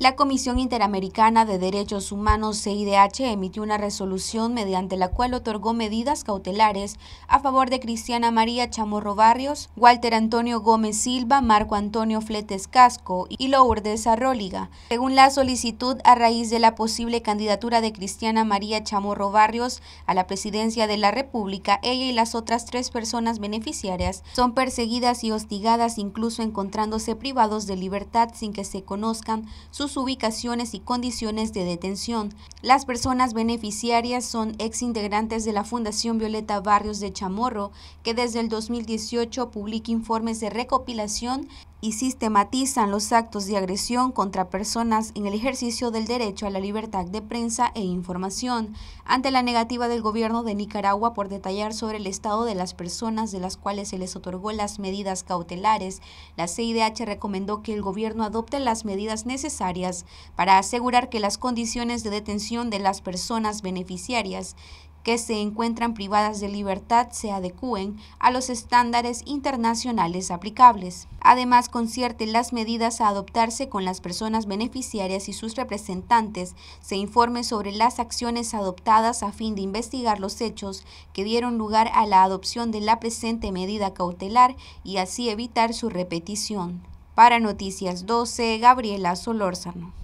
La Comisión Interamericana de Derechos Humanos CIDH emitió una resolución mediante la cual otorgó medidas cautelares a favor de Cristiana María Chamorro Barrios, Walter Antonio Gómez Silva, Marco Antonio Fletes Casco y Lourdes Arróliga, según la solicitud a raíz de la posible candidatura de Cristiana María Chamorro Barrios a la presidencia de la República, ella y las otras tres personas beneficiarias son perseguidas y hostigadas incluso encontrándose privados de libertad sin que se conozcan sus ubicaciones y condiciones de detención. Las personas beneficiarias son ex integrantes de la Fundación Violeta Barrios de Chamorro, que desde el 2018 publica informes de recopilación y sistematizan los actos de agresión contra personas en el ejercicio del derecho a la libertad de prensa e información, ante la negativa del gobierno de Nicaragua por detallar sobre el estado de las personas de las cuales se les otorgó las medidas cautelares, la CIDH recomendó que el gobierno adopte las medidas necesarias para asegurar que las condiciones de detención de las personas beneficiarias que se encuentran privadas de libertad se adecúen a los estándares internacionales aplicables. Además, concierte las medidas a adoptarse con las personas beneficiarias y sus representantes, se informe sobre las acciones adoptadas a fin de investigar los hechos que dieron lugar a la adopción de la presente medida cautelar y así evitar su repetición. Para Noticias 12, Gabriela Solórzano.